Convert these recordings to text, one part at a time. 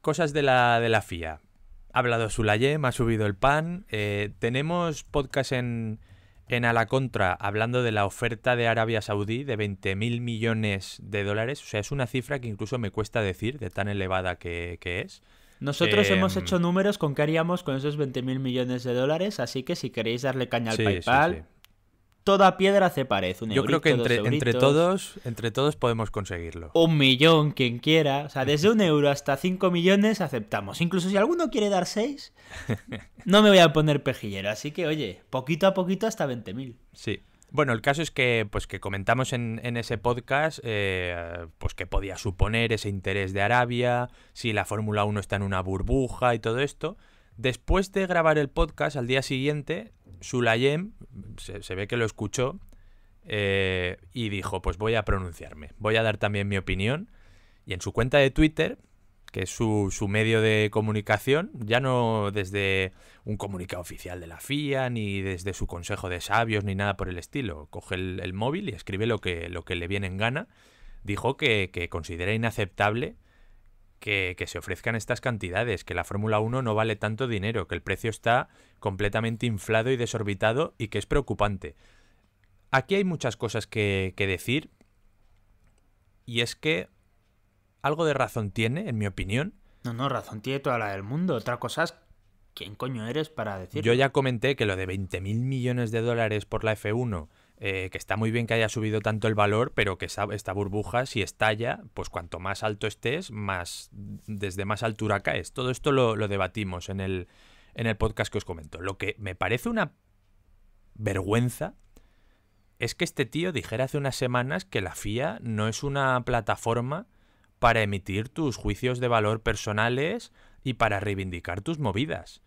Cosas de la, de la FIA. Ha hablado Sulayem, ha subido el pan. Eh, tenemos podcast en, en A la Contra hablando de la oferta de Arabia Saudí de 20 mil millones de dólares. O sea, es una cifra que incluso me cuesta decir de tan elevada que, es. Nosotros em, hemos hecho números con qué haríamos con esos 20 mil millones de dólares, así que si queréis darle caña al PayPal, Toda piedra hace parece. Yo creo que entre, todos, entre todos podemos conseguirlo. Un millón, quien quiera. O sea, desde un euro hasta cinco millones aceptamos. Incluso si alguno quiere dar seis, no me voy a poner pejillero. Así que, oye, poquito a poquito hasta 20.000. Sí. Bueno, el caso es que, pues, que comentamos en, ese podcast eh, pues, que podía suponer ese interés de Arabia, si la Fórmula 1 está en una burbuja y todo esto. Después de grabar el podcast, al día siguiente Sulayem se, ve que lo escuchó eh, y dijo, pues voy a pronunciarme, voy a dar también mi opinión. Y en su cuenta de Twitter, que es su, medio de comunicación, ya no desde un comunicado oficial de la FIA, ni desde su consejo de sabios, ni nada por el estilo. Coge el, móvil y escribe lo que, lo que le viene en gana. Dijo que, que considera inaceptable que, se ofrezcan estas cantidades, que la Fórmula 1 no vale tanto dinero, que el precio está completamente inflado y desorbitado y que es preocupante. Aquí hay muchas cosas que, que decir y es que algo de razón tiene, en mi opinión. No, no, razón tiene toda la del mundo. Otra cosa es quién coño eres para decir. Yo ya comenté que lo de 20.000 millones de dólares por la F1 eh, que está muy bien que haya subido tanto el valor, pero que esta burbuja, si estalla, pues cuanto más alto estés, más desde más altura caes. Todo esto lo, lo debatimos en el, en el podcast que os comento. Lo que me parece una vergüenza es que este tío dijera hace unas semanas que la FIA no es una plataforma para emitir tus juicios de valor personales y para reivindicar tus movidas.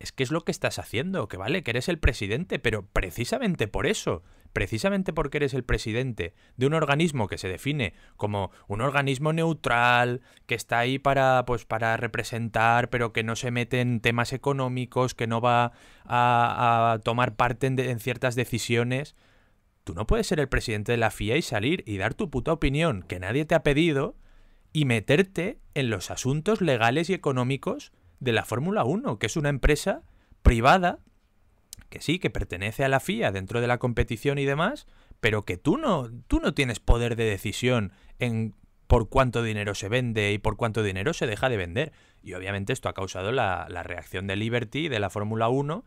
Es que es lo que estás haciendo, que vale, que eres el presidente, pero precisamente por eso precisamente porque eres el presidente de un organismo que se define como un organismo neutral, que está ahí para, pues, para representar, pero que no se mete en temas económicos, que no va a, tomar parte en, en ciertas decisiones, tú no puedes ser el presidente de la FIA y salir y dar tu puta opinión que nadie te ha pedido y meterte en los asuntos legales y económicos de la Fórmula 1, que es una empresa privada que sí, que pertenece a la FIA dentro de la competición y demás, pero que tú no, tú no tienes poder de decisión en por cuánto dinero se vende y por cuánto dinero se deja de vender. Y obviamente esto ha causado la, la reacción de Liberty, de la Fórmula 1,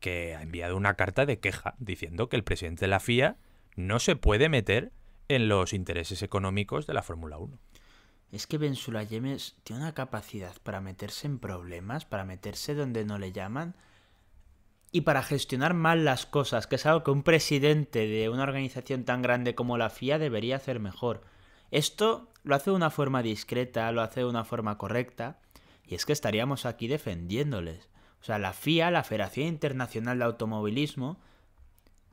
que ha enviado una carta de queja diciendo que el presidente de la FIA no se puede meter en los intereses económicos de la Fórmula 1. Es que Ben tiene una capacidad para meterse en problemas, para meterse donde no le llaman, y para gestionar mal las cosas, que es algo que un presidente de una organización tan grande como la FIA debería hacer mejor. Esto lo hace de una forma discreta, lo hace de una forma correcta, y es que estaríamos aquí defendiéndoles. O sea, la FIA, la Federación Internacional de Automovilismo,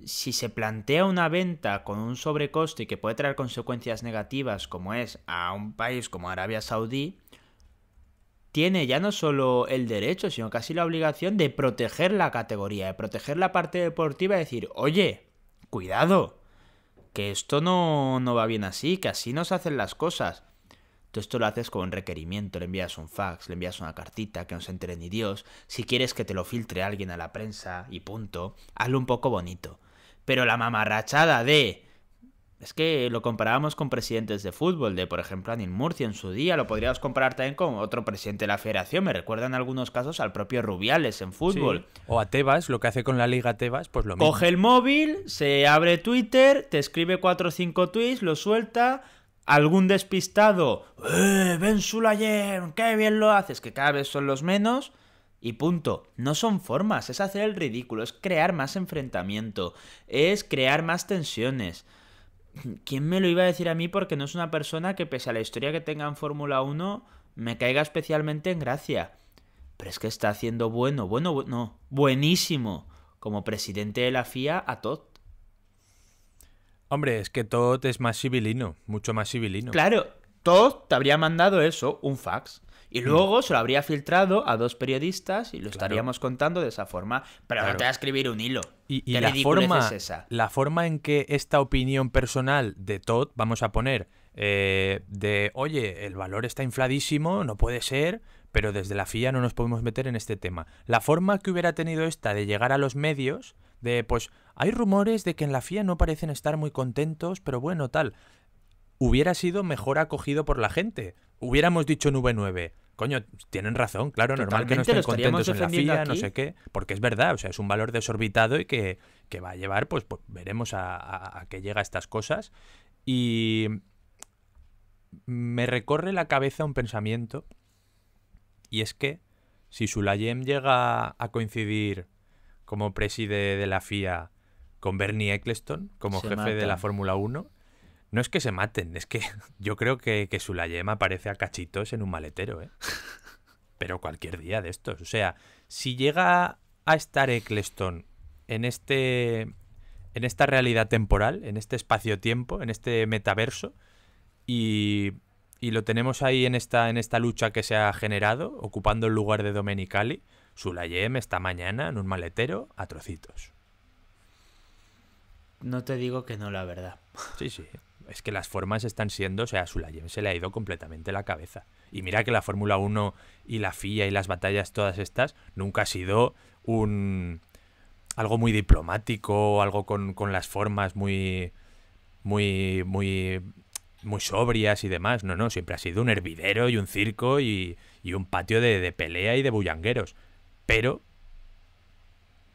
si se plantea una venta con un sobrecoste que puede traer consecuencias negativas, como es a un país como Arabia Saudí, tiene ya no solo el derecho, sino casi la obligación de proteger la categoría, de proteger la parte deportiva y decir, oye, cuidado, que esto no, no va bien así, que así no se hacen las cosas. Tú esto lo haces con requerimiento, le envías un fax, le envías una cartita, que no se entere ni Dios. Si quieres que te lo filtre alguien a la prensa y punto, hazlo un poco bonito. Pero la mamarrachada de es que lo comparábamos con presidentes de fútbol, de por ejemplo Anil Murcia en su día, lo podríamos comparar también con otro presidente de la federación, me recuerda en algunos casos al propio Rubiales en fútbol. O a Tebas, lo que hace con la liga Tebas, pues lo mismo. Coge el móvil, se abre Twitter, te escribe cuatro o cinco tweets, lo suelta, algún despistado, ¡Eh, Ben Sulayem, qué bien lo haces, que cada vez son los menos... Y punto. No son formas, es hacer el ridículo, es crear más enfrentamiento, es crear más tensiones. ¿quién me lo iba a decir a mí? Porque no es una persona que, pese a la historia que tenga en Fórmula 1, me caiga especialmente en gracia. Pero es que está haciendo bueno, bueno, bueno, buenísimo como presidente de la FIA a Todd. Hombre, es que Todd es más civilino, mucho más civilino. Claro, Todd te habría mandado eso, un fax. Y mm. luego se lo habría filtrado a dos periodistas y lo estaríamos contando de esa forma. Pero te va a escribir un hilo. Y, la, forma, es esa? la forma en que esta opinión personal de Todd, vamos a poner, eh, de oye, el valor está infladísimo, no puede ser, pero desde la FIA no nos podemos meter en este tema. La forma que hubiera tenido esta de llegar a los medios, de pues hay rumores de que en la FIA no parecen estar muy contentos, pero bueno, tal, hubiera sido mejor acogido por la gente. Hubiéramos dicho nube 9 coño, tienen razón, claro, normal que no estén contentos en la FIA, no sé qué, porque es verdad, o sea, es un valor desorbitado y que, va a llevar, pues, pues veremos a, que qué llega estas cosas. Y me recorre la cabeza un pensamiento, y es que si Sulayem llega a coincidir como preside de la FIA con Bernie Eccleston como jefe de la Fórmula 1, no es que se maten, es que yo creo que, que Sulayem aparece a cachitos en un maletero, ¿eh? Pero cualquier día de estos. O sea, si llega a estar Eccleston en este. en esta realidad temporal, en este espacio-tiempo, en este metaverso, y. y lo tenemos ahí en esta, en esta lucha que se ha generado, ocupando el lugar de Domenicali. Sulayem está mañana en un maletero a trocitos. No te digo que no, la verdad. Sí, sí es que las formas están siendo, o sea, a Sulayem se le ha ido completamente la cabeza. Y mira que la Fórmula 1 y la FIA y las batallas todas estas nunca ha sido un algo muy diplomático, algo con, las formas muy muy muy muy sobrias y demás. No, no, siempre ha sido un hervidero y un circo y, un patio de, de, pelea y de bullangueros. Pero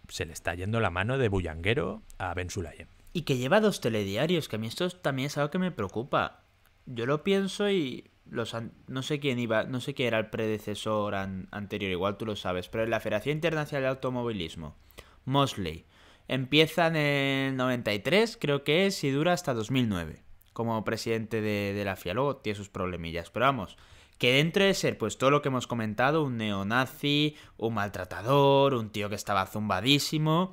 se le está yendo la mano de bullanguero a Ben Sulayem y que lleva dos telediarios, que a mí esto también es algo que me preocupa. Yo lo pienso y los no sé quién iba, no sé quién era el predecesor anterior, igual tú lo sabes, pero en la Federación Internacional de Automovilismo, Mosley, empieza en el 93, creo que es, y dura hasta 2009, como presidente de, de la FIA. Luego tiene sus problemillas, pero vamos, que dentro de ser, pues todo lo que hemos comentado, un neonazi, un maltratador, un tío que estaba zumbadísimo,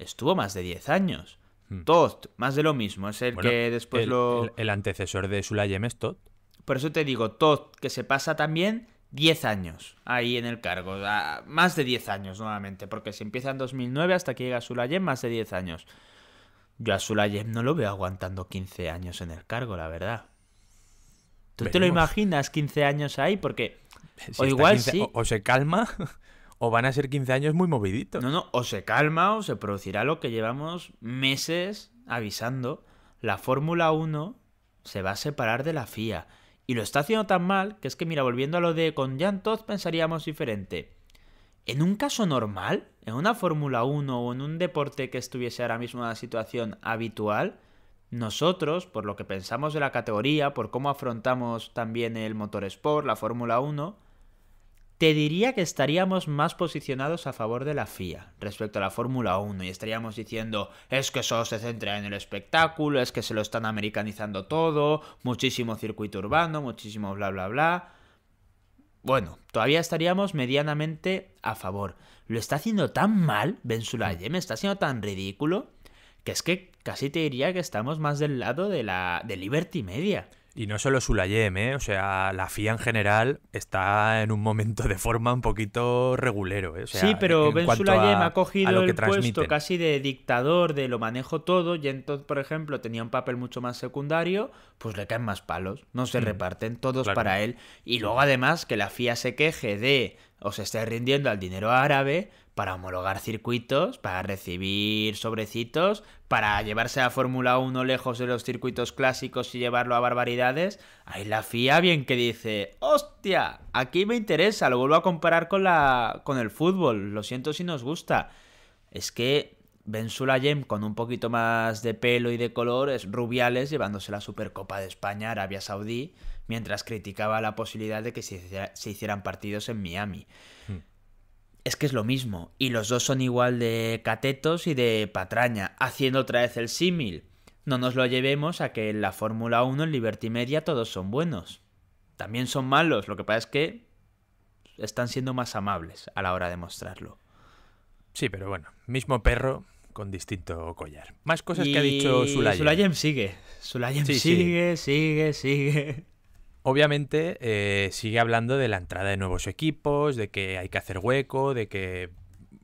estuvo más de 10 años. Hmm. Todd, más de lo mismo, es el que después lo... El, antecesor de Sulayem es Todd. Por eso te digo, Todd, que se pasa también 10 años ahí en el cargo, más de 10 años nuevamente, porque se empieza en 2009 hasta que llega Sulayem, más de 10 años. Yo a Sulayem no lo veo aguantando 15 años en el cargo, la verdad. ¿Tú te lo imaginas 15 años ahí? Porque... o igual sí. o se calma o van a ser 15 años muy moviditos. No, no, o se calma o se producirá lo que llevamos meses avisando. La Fórmula 1 se va a separar de la FIA. Y lo está haciendo tan mal que es que, mira, volviendo a lo de con llantos, pensaríamos diferente. En un caso normal, en una Fórmula 1 o en un deporte que estuviese ahora mismo en una situación habitual, nosotros, por lo que pensamos de la categoría, por cómo afrontamos también el motor sport, la Fórmula 1, te diría que estaríamos más posicionados a favor de la FIA respecto a la Fórmula 1 y estaríamos diciendo es que eso se centra en el espectáculo, es que se lo están americanizando todo, muchísimo circuito urbano, muchísimo bla bla bla. Bueno, todavía estaríamos medianamente a favor. Lo está haciendo tan mal y me está haciendo tan ridículo que es que casi te diría que estamos más del lado de la de Liberty Media. Y no solo Sulayem, ¿eh? O sea, la FIA en general está en un momento de forma un poquito regulero, ¿eh? sí, pero Ben Sulayem ha cogido el puesto casi de dictador, de lo manejo todo, y entonces, por ejemplo, tenía un papel mucho más secundario, pues le caen más palos, no se mm, reparten, todos para él. Y luego, además, que la FIA se queje de o se esté rindiendo al dinero árabe, para homologar circuitos, para recibir sobrecitos, para llevarse a Fórmula 1 lejos de los circuitos clásicos y llevarlo a barbaridades. Ahí la FIA bien que dice, hostia, aquí me interesa, lo vuelvo a comparar con, la, con el fútbol, lo siento si nos gusta. Es que Ben Sulayem, con un poquito más de pelo y de color es Rubiales llevándose la Supercopa de España a Arabia Saudí, mientras criticaba la posibilidad de que se, hicieran partidos en Miami. Hmm es que es lo mismo. Y los dos son igual de catetos y de patraña, haciendo otra vez el símil. No nos lo llevemos a que en la Fórmula 1, en Liberty Media, todos son buenos. También son malos, lo que pasa es que están siendo más amables a la hora de mostrarlo. Sí, pero bueno, mismo perro con distinto collar. Más cosas que ha dicho Sulayem. sigue. Sulayem sigue, sigue, sigue. Obviamente eh, sigue hablando de la entrada de nuevos equipos, de que hay que hacer hueco, de que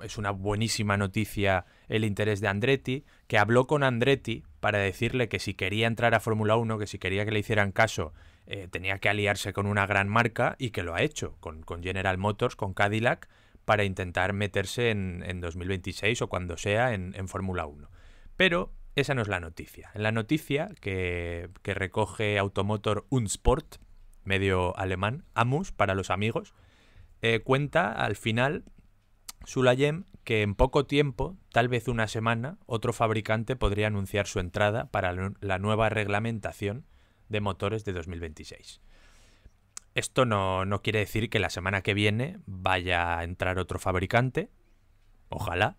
es una buenísima noticia el interés de Andretti, que habló con Andretti para decirle que si quería entrar a Fórmula 1, que si quería que le hicieran caso, eh, tenía que aliarse con una gran marca y que lo ha hecho, con, General Motors, con Cadillac, para intentar meterse en, 2026 o cuando sea en, Fórmula 1. Pero esa no es la noticia. En la noticia que, que recoge Automotor Unsport, medio alemán, Amus para los amigos, eh, cuenta al final Sulayem que en poco tiempo, tal vez una semana, otro fabricante podría anunciar su entrada para la nueva reglamentación de motores de 2026. Esto no, no quiere decir que la semana que viene vaya a entrar otro fabricante, ojalá,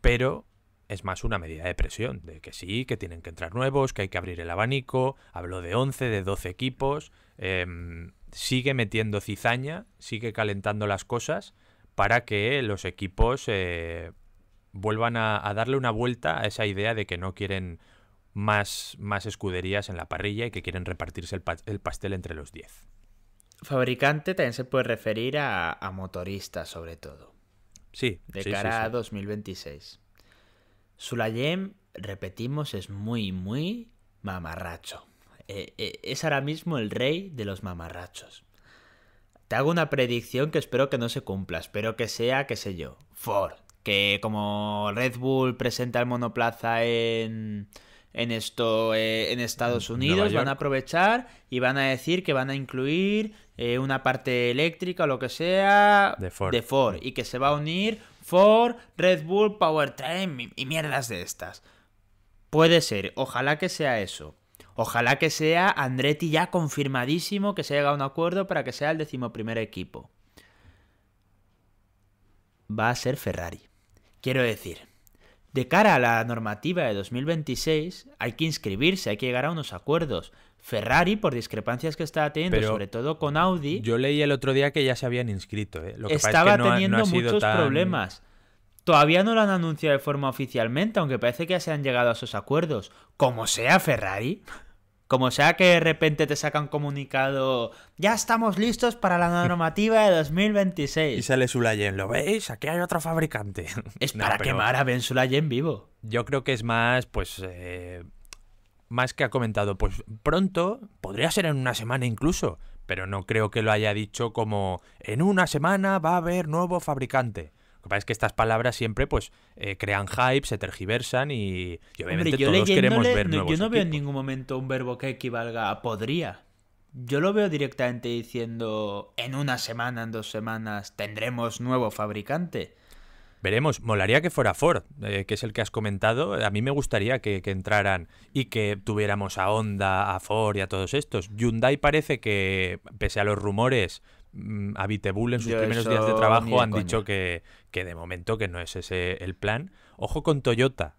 pero es más una medida de presión, de que sí, que tienen que entrar nuevos, que hay que abrir el abanico, hablo de 11, de 12 equipos, Em, sigue metiendo cizaña, sigue calentando las cosas para que los equipos eh, vuelvan a, darle una vuelta a esa idea de que no quieren más, más escuderías en la parrilla y que quieren repartirse el, pastel entre los 10. Fabricante también se puede referir a, motoristas motorista, sobre todo. Sí. De cara a 2026. Sulayem, repetimos, es muy, muy mamarracho. Eh, eh, es ahora mismo el rey de los mamarrachos. Te hago una predicción que espero que no se cumpla, espero que sea, qué sé yo, Ford, que como Red Bull presenta el monoplaza en, en esto eh, en Estados Unidos van a aprovechar y van a decir que van a incluir una parte eléctrica o lo que sea de Ford. y que se va a unir Ford, Red Bull, Powertrain Time y mierdas de estas. Puede ser, ojalá que sea eso. Ojalá que sea Andretti ya confirmadísimo que se llegado a un acuerdo para que sea el decimoprimer equipo. Va a ser Ferrari. Quiero decir, de cara a la normativa de 2026 hay que inscribirse, hay que llegar a unos acuerdos. Ferrari, por discrepancias que estaba teniendo, sobre todo con Audi. Yo leí el otro día que ya se habían inscrito. ¿eh? Lo que estaba teniendo muchos problemas. Todavía no lo han anunciado de forma oficialmente, aunque parece que ya se han llegado a esos acuerdos. Como sea Ferrari, como sea que de repente te sacan comunicado, ya estamos listos para la normativa de 2026. Y sale Sulayen, ¿lo veis? Aquí hay otro fabricante. Es para quemar a Ben Sulayen vivo. Yo creo que es más, pues, eh, más que ha comentado, pues pronto, podría ser en una semana incluso, pero no creo que lo haya dicho como, en una semana va a haber nuevo fabricante que pasa es que estas palabras siempre pues eh, crean hype, se tergiversan y, obviamente todos queremos ver Yo no veo en ningún momento un verbo que equivalga a podría. Yo lo veo directamente diciendo en una semana, en dos semanas tendremos nuevo fabricante. Veremos, molaría que fuera Ford, eh, que es el que has comentado. A mí me gustaría que, que, entraran y que tuviéramos a Honda, a Ford y a todos estos. Hyundai parece que, pese a los rumores, Mm, a Bull en sus primeros días de trabajo han dicho que, de momento que no es ese el plan. Ojo con Toyota,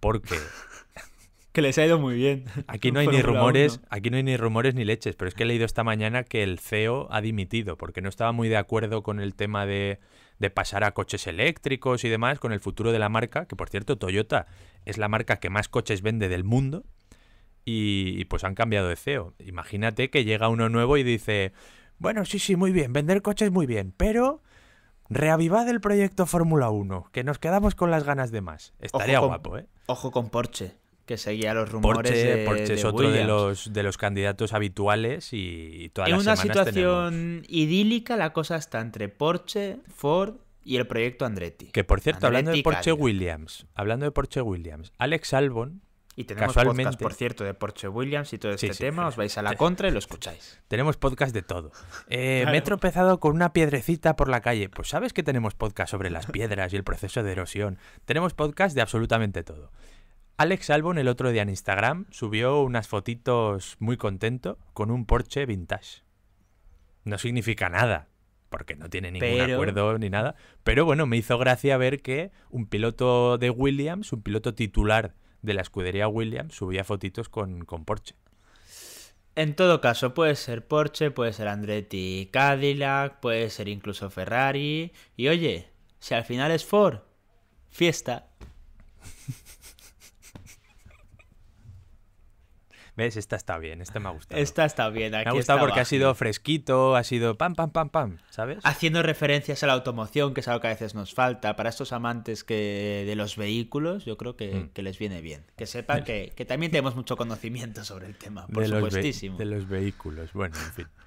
porque que les ha ido muy bien. Aquí no hay ni rumores, aquí no hay ni rumores ni leches, pero es que he leído esta mañana que el CEO ha dimitido porque no estaba muy de acuerdo con el tema de, pasar a coches eléctricos y demás, con el futuro de la marca, que por cierto Toyota es la marca que más coches vende del mundo y pues han cambiado de CEO. Imagínate que llega uno nuevo y dice, bueno, sí, sí, muy bien, vender coches muy bien, pero reavivad el proyecto Fórmula 1, que nos quedamos con las ganas de más. Estaría guapo, ¿eh? Ojo con Porsche, que seguía los rumores Porsche, es otro de los, de los candidatos habituales y, toda en una situación idílica la cosa está entre Porsche, Ford y el proyecto Andretti. Que por cierto, hablando de Porsche Williams, hablando de Porsche Williams, Alex Albon y tenemos podcast, por cierto, de Porsche Williams y todo este tema. Os vais a la contra y lo escucháis. Tenemos podcast de todo. Eh, me he tropezado con una piedrecita por la calle. Pues sabes que tenemos podcast sobre las piedras y el proceso de erosión. Tenemos podcast de absolutamente todo. Alex Albon el otro día en Instagram subió unas fotitos muy contento con un Porsche vintage. No significa nada, porque no tiene ningún acuerdo ni nada. Pero bueno, me hizo gracia ver que un piloto de Williams, un piloto titular de la escudería Williams subía fotitos con, con Porsche. En todo caso, puede ser Porsche, puede ser Andretti Cadillac, puede ser incluso Ferrari. Y oye, si al final es Ford, fiesta. ¿Ves? Esta está bien, esta me ha gustado. Esta está bien, Me ha gustado porque ha sido fresquito, ha sido pam, pam, pam, pam, ¿sabes? Haciendo referencias a la automoción, que es algo que a veces nos falta. Para estos amantes que de los vehículos, yo creo que, mm. les viene bien. Que sepan que, también tenemos mucho conocimiento sobre el tema, por de supuestísimo. de los vehículos, bueno, en fin.